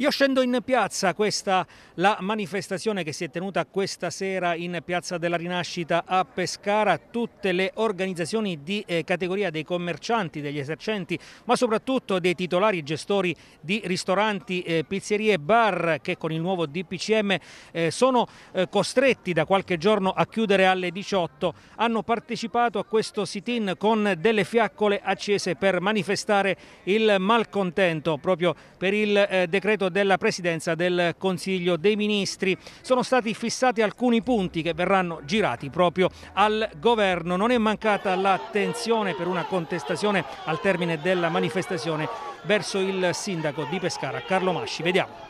Io scendo in piazza, questa la manifestazione che si è tenuta questa sera in Piazza della Rinascita a Pescara, tutte le organizzazioni di eh, categoria dei commercianti, degli esercenti, ma soprattutto dei titolari e gestori di ristoranti, eh, pizzerie e bar che con il nuovo DPCM eh, sono eh, costretti da qualche giorno a chiudere alle 18, hanno partecipato a questo sit-in con delle fiaccole accese per manifestare il malcontento proprio per il eh, decreto della presidenza del Consiglio dei Ministri. Sono stati fissati alcuni punti che verranno girati proprio al governo. Non è mancata l'attenzione per una contestazione al termine della manifestazione verso il sindaco di Pescara, Carlo Masci. Vediamo.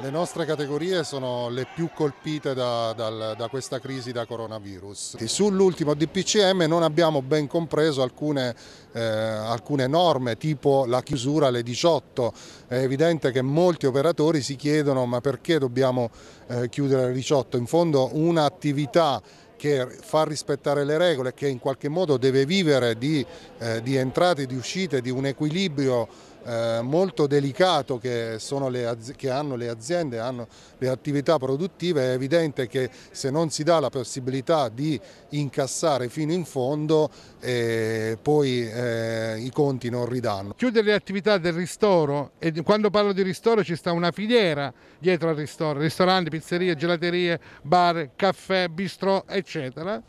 Le nostre categorie sono le più colpite da, da, da questa crisi da coronavirus. Sull'ultimo DPCM non abbiamo ben compreso alcune, eh, alcune, norme, tipo la chiusura alle 18. È evidente che molti operatori si chiedono ma perché dobbiamo eh, chiudere alle 18? In fondo un'attività che fa rispettare le regole, che in qualche modo deve vivere di, eh, di entrate e di uscite, di un equilibrio eh, molto delicato che, le, che, hanno le aziende, hanno le attività produttive, è evidente che se non si dà la possibilità di incassare fino in fondo eh, poi eh, i conti non ridanno. Chiudere le attività del ristoro, e quando parlo di ristoro ci sta una filiera dietro al ristoro, ristoranti, pizzerie, gelaterie, bar, caffè, bistrò eccetera,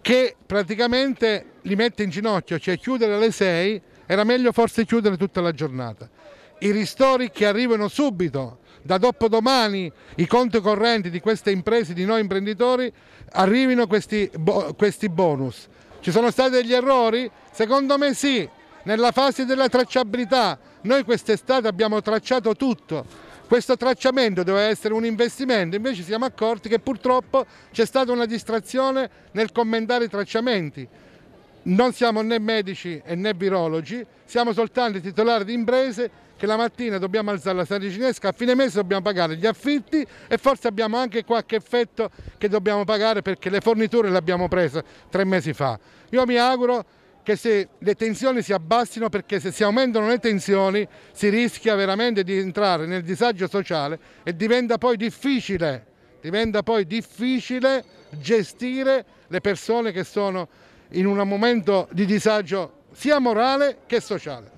che praticamente li mette in ginocchio, cioè chiudere alle 6 era meglio forse chiudere tutta la giornata. I ristori che arrivano subito, da dopodomani i conti correnti di queste imprese, di noi imprenditori, arrivino questi, questi bonus. Ci sono stati degli errori? Secondo me sì, nella fase della tracciabilità. Noi quest'estate abbiamo tracciato tutto. Questo tracciamento doveva essere un investimento, invece siamo accorti che purtroppo c'è stata una distrazione nel commentare i tracciamenti non siamo né medici né virologi, siamo soltanto titolari di imprese che la mattina dobbiamo alzare la cinesca, a fine mese dobbiamo pagare gli affitti e forse abbiamo anche qualche effetto che dobbiamo pagare perché le forniture le abbiamo prese tre mesi fa. Io mi auguro che se le tensioni si abbassino perché se si aumentano le tensioni si rischia veramente di entrare nel disagio sociale e diventa poi difficile, diventa poi difficile gestire le persone che sono in un momento di disagio sia morale che sociale.